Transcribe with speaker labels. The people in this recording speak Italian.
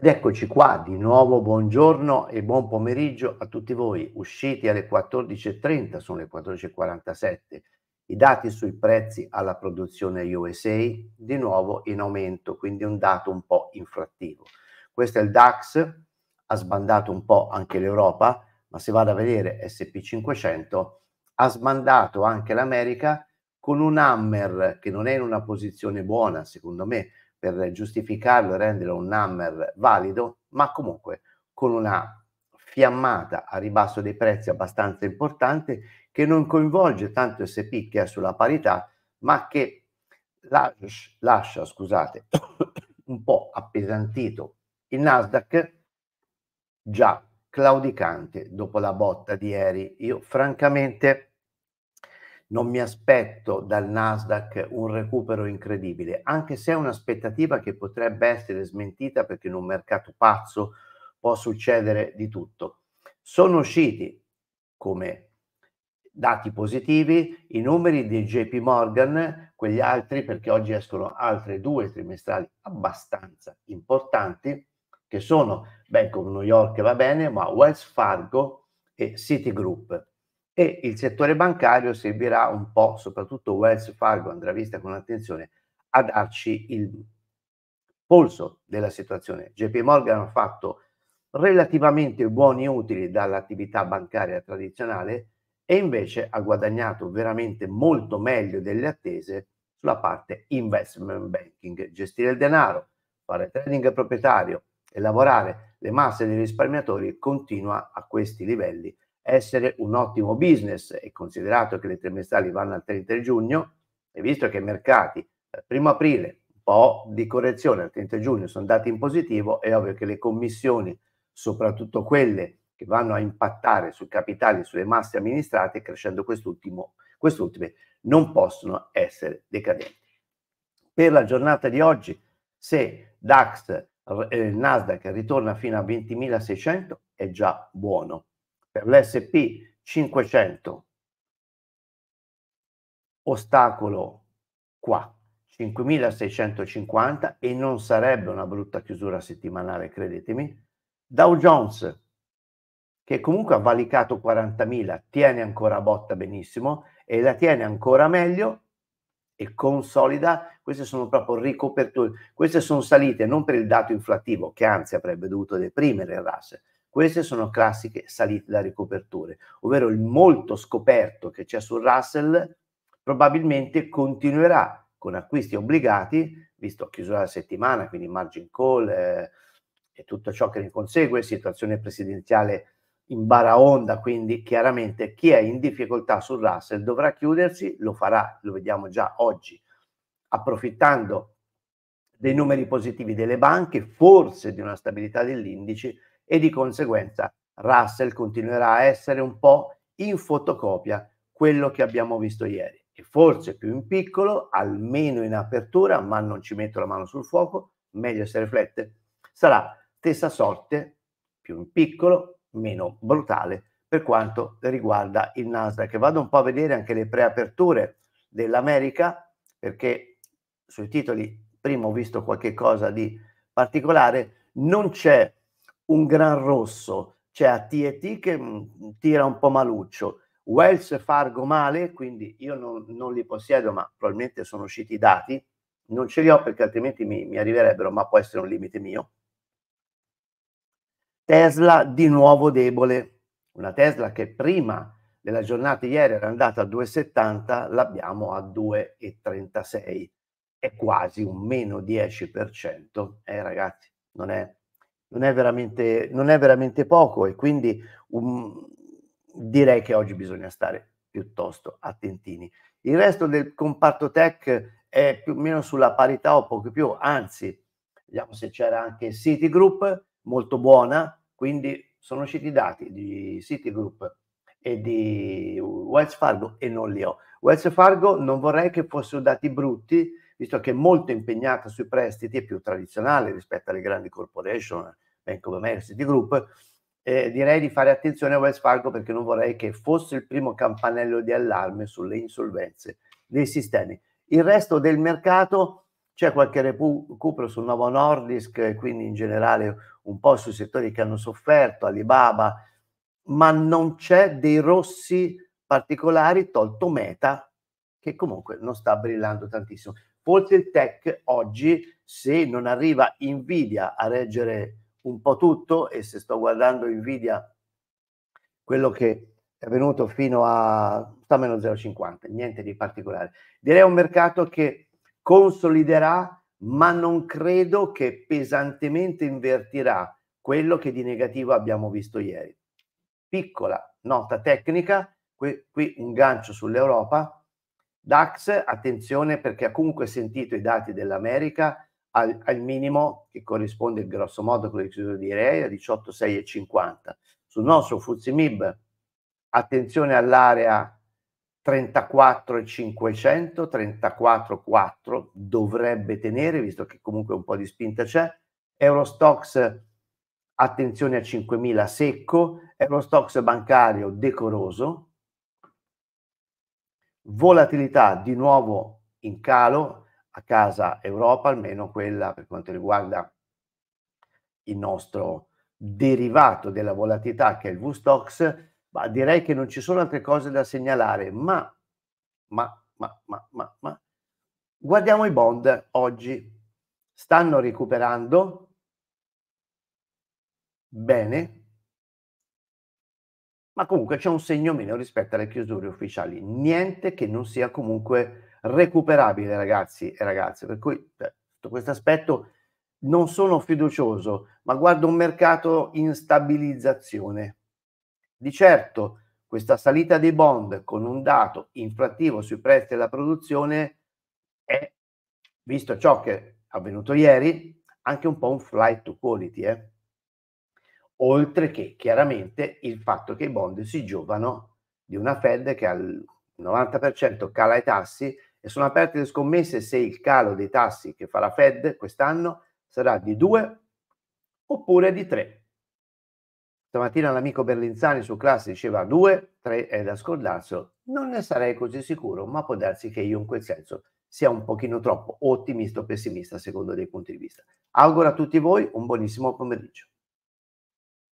Speaker 1: Ed eccoci qua di nuovo, buongiorno e buon pomeriggio a tutti voi. Usciti alle 14.30, sono le 14.47, i dati sui prezzi alla produzione USA di nuovo in aumento, quindi un dato un po' infrattivo. Questo è il DAX, ha sbandato un po' anche l'Europa, ma se vado a vedere SP500 ha sbandato anche l'America con un Hammer che non è in una posizione buona, secondo me, per giustificarlo e renderlo un number valido, ma comunque con una fiammata a ribasso dei prezzi abbastanza importante che non coinvolge tanto SP che è sulla parità, ma che lascia scusate, un po' appesantito il Nasdaq già claudicante dopo la botta di ieri. Io francamente non mi aspetto dal Nasdaq un recupero incredibile, anche se è un'aspettativa che potrebbe essere smentita perché in un mercato pazzo può succedere di tutto. Sono usciti come dati positivi i numeri di JP Morgan, quegli altri perché oggi escono altre due trimestrali abbastanza importanti che sono Bank of New York va bene, ma Wells Fargo e Citigroup e il settore bancario servirà un po', soprattutto Wells Fargo andrà vista con attenzione, a darci il polso della situazione. JP Morgan ha fatto relativamente buoni utili dall'attività bancaria tradizionale e invece ha guadagnato veramente molto meglio delle attese sulla parte investment banking, gestire il denaro, fare trading proprietario e lavorare le masse dei risparmiatori continua a questi livelli essere un ottimo business e considerato che le trimestrali vanno al 30 giugno e visto che i mercati dal eh, primo aprile un po' di correzione al 30 giugno sono andati in positivo, è ovvio che le commissioni, soprattutto quelle che vanno a impattare sui capitali, sulle masse amministrate, crescendo quest'ultimo, quest'ultime, non possono essere decadenti. Per la giornata di oggi, se DAX, eh, Nasdaq ritorna fino a 20.600 è già buono per l'SP 500 ostacolo qua 5650 e non sarebbe una brutta chiusura settimanale credetemi Dow Jones che comunque ha valicato 40.000 tiene ancora botta benissimo e la tiene ancora meglio e consolida queste sono proprio ricoperture queste sono salite non per il dato inflattivo che anzi avrebbe dovuto deprimere il RAS queste sono classiche salite da ricoperture, ovvero il molto scoperto che c'è sul Russell probabilmente continuerà con acquisti obbligati, visto a chiusura della settimana, quindi margin call eh, e tutto ciò che ne consegue, situazione presidenziale in baraonda, quindi chiaramente chi è in difficoltà sul Russell dovrà chiudersi, lo farà, lo vediamo già oggi, approfittando dei numeri positivi delle banche, forse di una stabilità dell'indice, e di conseguenza Russell continuerà a essere un po' in fotocopia quello che abbiamo visto ieri e forse più in piccolo, almeno in apertura, ma non ci metto la mano sul fuoco, meglio se riflette, sarà stessa sorte, più in piccolo, meno brutale per quanto riguarda il Nasdaq. Vado un po' a vedere anche le preaperture dell'America perché sui titoli prima ho visto qualche cosa di particolare, non c'è un gran rosso, c'è cioè a T&T che mhmm, tira un po' maluccio, Wells Fargo male, quindi io non, non, li possiedo, ma probabilmente sono usciti i dati, non ce li ho perché altrimenti mi, mi arriverebbero, ma può essere un limite mio. Tesla di nuovo debole, una Tesla che prima della giornata ieri era andata a 2,70, l'abbiamo a 2,36, è quasi un meno 10%, eh ragazzi, non è, non è veramente, non è veramente poco e quindi um, direi che oggi bisogna stare piuttosto attentini. Il resto del comparto tech è più o meno sulla parità o poco più, anzi, vediamo se c'era anche Citigroup, molto buona, quindi sono usciti i dati di Citigroup e di Wells Fargo e non li ho. Wells Fargo non vorrei che fossero dati brutti visto che è molto impegnata sui prestiti, è più tradizionale rispetto alle grandi corporation, Bank of America, Citigroup, eh, direi di fare attenzione a Wells Fargo perché non vorrei che fosse il primo campanello di allarme sulle insolvenze dei sistemi. Il resto del mercato c'è qualche recupero sul nuovo Nordisk, quindi in generale un po' sui settori che hanno sofferto, Alibaba, ma non c'è dei rossi particolari, tolto Meta, che comunque non sta brillando tantissimo. Forse il Tech oggi, se non arriva Nvidia a reggere un po' tutto, e se sto guardando Nvidia, quello che è venuto fino a sta meno 0,50, niente di particolare. Direi un mercato che consoliderà, ma non credo che pesantemente invertirà quello che di negativo abbiamo visto ieri. Piccola nota tecnica, qui, qui un gancio sull'Europa, DAX, attenzione perché ha comunque sentito i dati dell'America al, al minimo che corrisponde grosso modo a quello che chiudo direi a 18,650. Sul nostro Fuzimib, attenzione all'area 34,500, 34,4 dovrebbe tenere, visto che comunque un po' di spinta c'è. Eurostox, attenzione a 5.000 secco. Eurostox bancario decoroso, volatilità di nuovo in calo a casa Europa, almeno quella per quanto riguarda il nostro derivato della volatilità che è il VSTOX, ma direi che non ci sono altre cose da segnalare, ma, ma, ma, ma, ma, ma. guardiamo i bond oggi, stanno recuperando bene, ma comunque c'è un segno meno rispetto alle chiusure ufficiali. Niente che non sia comunque recuperabile, ragazzi e ragazze. Per cui, beh, cioè, questo aspetto, non sono fiducioso, ma guardo un mercato in stabilizzazione. Di certo, questa salita dei bond con un dato inflattivo sui prezzi della produzione è, visto ciò che è avvenuto ieri, anche un po' un flight to quality. Eh? oltre che chiaramente il fatto che i bond si giovano di una Fed che al 90% cala i tassi e sono aperte le scommesse se il calo dei tassi che farà Fed quest'anno sarà di 2 oppure di 3. Stamattina l'amico Berlinzani su classe diceva 2, 3 è da scordarselo. Non ne sarei così sicuro, ma può darsi che io in quel senso sia un pochino troppo ottimista o pessimista secondo dei punti di vista. Auguro a tutti voi un buonissimo pomeriggio.